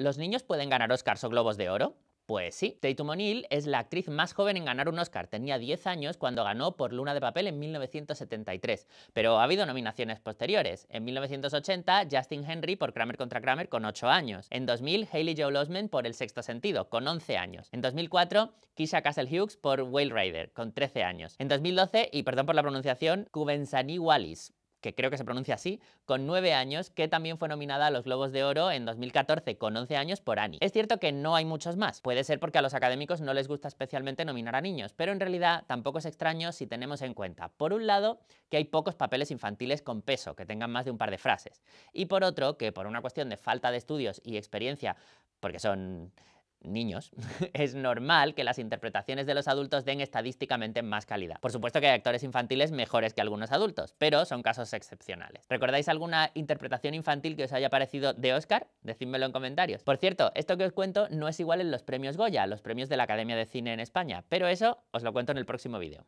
¿Los niños pueden ganar Oscars o Globos de Oro? Pues sí, Tatum O'Neill es la actriz más joven en ganar un Oscar. Tenía 10 años cuando ganó por Luna de Papel en 1973, pero ha habido nominaciones posteriores. En 1980, Justin Henry por Kramer contra Kramer con 8 años. En 2000, Hayley Joel Osment por El Sexto Sentido, con 11 años. En 2004, Keisha Castle Hughes por Whale Rider, con 13 años. En 2012, y perdón por la pronunciación, Kubensani Wallis que creo que se pronuncia así, con nueve años, que también fue nominada a los Globos de Oro en 2014 con 11 años por Annie. Es cierto que no hay muchos más, puede ser porque a los académicos no les gusta especialmente nominar a niños, pero en realidad tampoco es extraño si tenemos en cuenta, por un lado, que hay pocos papeles infantiles con peso, que tengan más de un par de frases, y por otro, que por una cuestión de falta de estudios y experiencia, porque son niños, es normal que las interpretaciones de los adultos den estadísticamente más calidad. Por supuesto que hay actores infantiles mejores que algunos adultos, pero son casos excepcionales. ¿Recordáis alguna interpretación infantil que os haya parecido de Oscar? Decídmelo en comentarios. Por cierto, esto que os cuento no es igual en los premios Goya, los premios de la Academia de Cine en España, pero eso os lo cuento en el próximo vídeo.